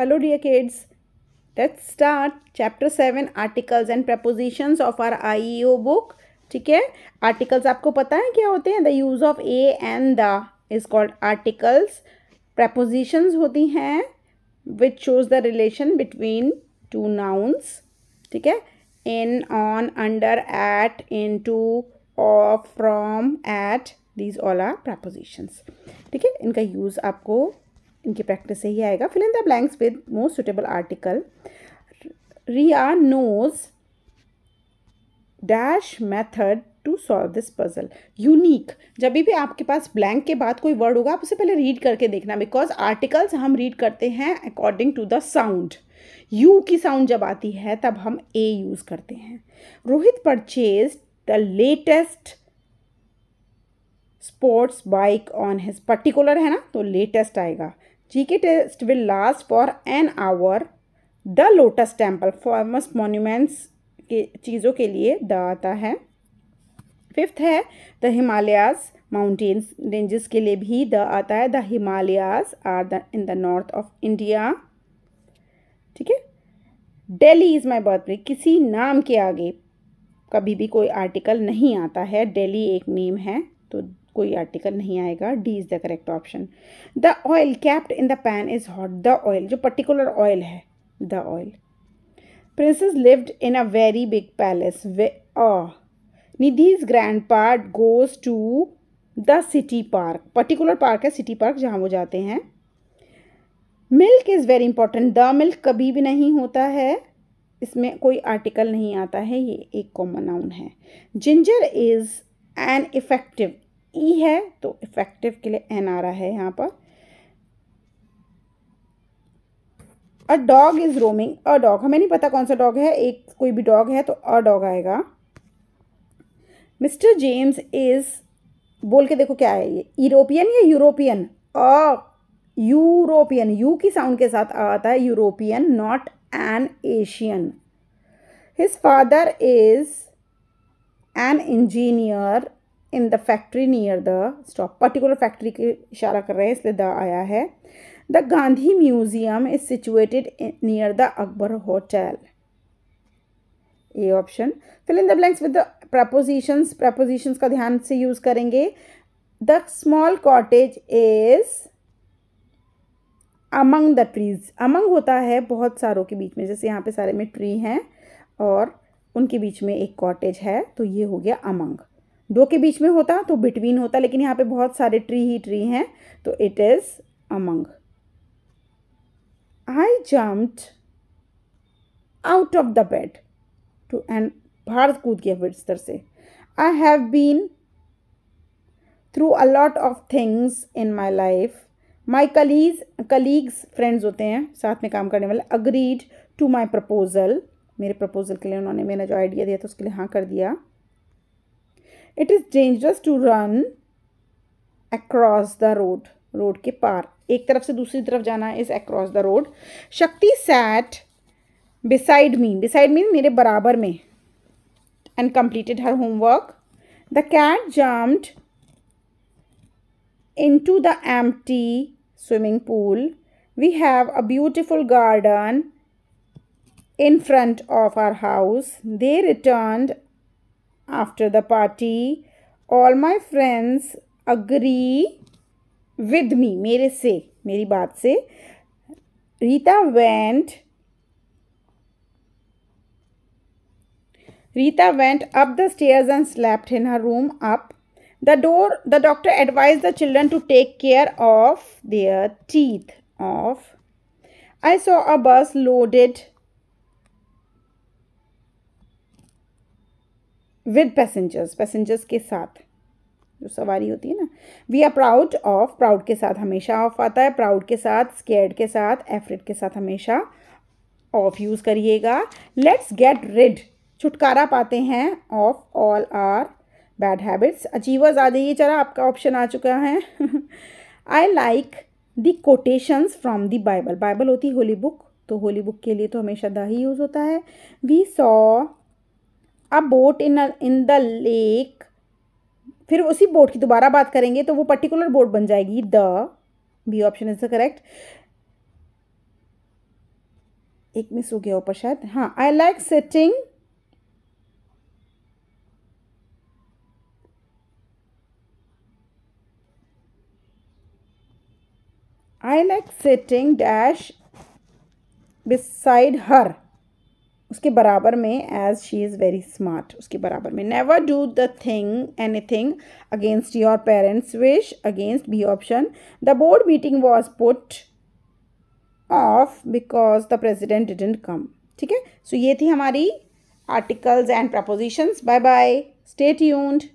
Hello dear kids let's start chapter seven articles and prepositions of our IEO book ठीक है articles आपको पता है क्या होते हैं the use of a and the is called articles prepositions होती हैं which shows the relation between two nouns ठीक है in on under at in to of from at these all are prepositions ठीक है इनका यूज आपको इनकी practice से ही आएगा fill in the blanks with most suitable article Riya knows dash method to solve this puzzle unique जब भी आपके पास ब्लैंक के बाद कोई वर्ड होगा आप उसे पहले रीड करके देखना बिकॉज आर्टिकल्स हम रीड करते हैं according to the sound U की साउंड जब आती है तब हम ए यूज़ करते हैं Rohit purchase the latest sports bike on his particular है ना तो लेटेस्ट आएगा के test will last for an hour the Lotus Temple forms monuments के चीज़ों के लिए द आता है फिफ्थ है द हिमालयाज माउंटेन्स रेंजेस के लिए भी द आता है the Himalayas are the in the north of India ठीक है Delhi is my birthplace किसी नाम के आगे कभी भी कोई आर्टिकल नहीं आता है डेली एक नेम है तो कोई आर्टिकल नहीं आएगा D is the correct option the oil kept in the pan is hot the oil जो पर्टिकुलर ऑयल है the oil princess lived in a very big palace वे Nidhi's grandpa goes to the city park particular park है city park जहाँ वो जाते हैं milk is very important the milk कभी भी नहीं होता है इसमें कोई आर्टिकल नहीं आता है ये एक कॉमन नाउन है ginger is an effective E e है तो इफेक्टिव के लिए एन आ रहा है यहाँ पर a dog is roaming a dog हमें नहीं पता कौन सा डॉग है एक कोई भी डॉग है तो अ डॉग आएगा मिस्टर जेम्स इज़ बोल के देखो क्या है ये यूरोपियन या यूरोपियन अ यूरोपियन यू की साउंड के साथ आता है European not an Asian his father is an engineer in the factory near the stop particular factory के इशारा कर रहे हैं इसलिए द आया है the Gandhi museum is situated near the Akbar hotel A option fill in the blanks with the prepositions prepositions का ध्यान से यूज करेंगे the small cottage is among the trees among होता है बहुत सारों के बीच में जैसे यहाँ पे सारे में ट्री हैं और उनके बीच में एक कॉटेज है तो ये हो गया अमंग दो के बीच में होता तो बिटवीन होता लेकिन यहाँ पे बहुत सारे ट्री ही ट्री हैं तो it is among I jumped out of the bed to and Bharat कूद गया बिस्तर से I have been through a lot of things in my life my colleagues colleagues friends होते हैं साथ में काम करने वाले अग्रीड टू माई प्रपोज़ल मेरे प्रपोज़ल के लिए उन्होंने मैंने जो आइडिया दिया था उसके लिए हाँ कर दिया it is dangerous to run across the road road ke पार Ek taraf se dusri taraf jana is across the road Shakti sat beside me beside me mere barabar me. and completed her homework the cat jumped into the empty swimming pool we have a beautiful garden in front of our house they returned after the party, all my friends agree with me. मेरे se, meri baat se. Rita went Rita went up the stairs and slept in her room up. The door the doctor advised the children to take care of their teeth. Of I saw a bus loaded with passengers passengers के साथ जो सवारी होती है ना we are proud of proud के साथ हमेशा ऑफ आता है प्राउड के साथ स्केर्ड के साथ एफरेड के साथ हमेशा ऑफ यूज़ करिएगा लेट्स गेट रिड छुटकारा पाते हैं of all our bad habits achievers आ जाइए चला आपका ऑप्शन आ चुका है I like the quotations from the Bible Bible होती है होली बुक तो होली बुक के लिए तो हमेशा द ही यूज़ होता है we saw a boat in in the lake फिर उसी बोट की दोबारा बात करेंगे तो वो पर्टिकुलर बोट बन जाएगी the B option is the correct एक मिस हो गया ऊपर शायद हाँ I like sitting I like sitting dash beside her उसके बराबर में as she is very smart उसके बराबर में never do the thing anything against your parents wish against B option the board meeting was put off because the president didn't come ठीक है so ये थी हमारी articles and propositions bye by state यूंड